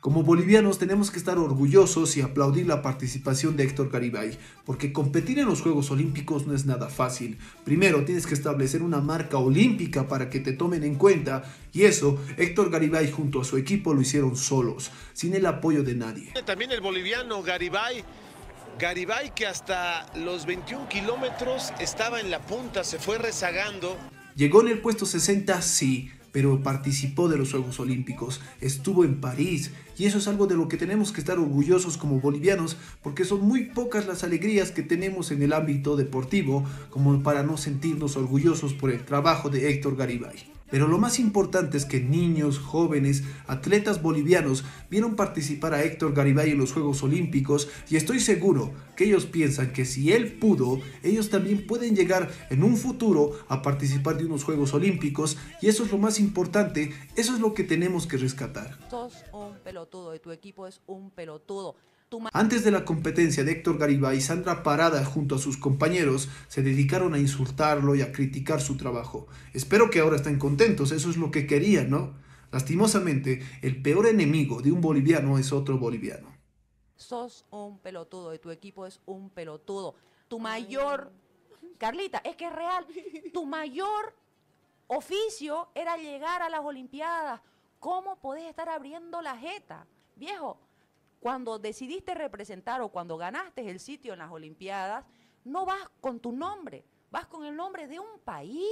Como bolivianos tenemos que estar orgullosos y aplaudir la participación de Héctor Garibay, porque competir en los Juegos Olímpicos no es nada fácil. Primero tienes que establecer una marca olímpica para que te tomen en cuenta, y eso Héctor Garibay junto a su equipo lo hicieron solos, sin el apoyo de nadie. También el boliviano Garibay Garibay que hasta los 21 kilómetros estaba en la punta, se fue rezagando. Llegó en el puesto 60, sí, pero participó de los Juegos Olímpicos, estuvo en París, y eso es algo de lo que tenemos que estar orgullosos como bolivianos, porque son muy pocas las alegrías que tenemos en el ámbito deportivo como para no sentirnos orgullosos por el trabajo de Héctor Garibay. Pero lo más importante es que niños, jóvenes, atletas bolivianos vieron participar a Héctor Garibay en los Juegos Olímpicos y estoy seguro que ellos piensan que si él pudo, ellos también pueden llegar en un futuro a participar de unos Juegos Olímpicos y eso es lo más importante, eso es lo que tenemos que rescatar. Sos un pelotudo y tu equipo es un pelotudo. Antes de la competencia de Héctor Garibay, Sandra Parada junto a sus compañeros se dedicaron a insultarlo y a criticar su trabajo. Espero que ahora estén contentos, eso es lo que querían, ¿no? Lastimosamente, el peor enemigo de un boliviano es otro boliviano. Sos un pelotudo y tu equipo es un pelotudo. Tu mayor, Carlita, es que es real, tu mayor oficio era llegar a las Olimpiadas. ¿Cómo podés estar abriendo la jeta? Viejo, cuando decidiste representar o cuando ganaste el sitio en las Olimpiadas, no vas con tu nombre, vas con el nombre de un país.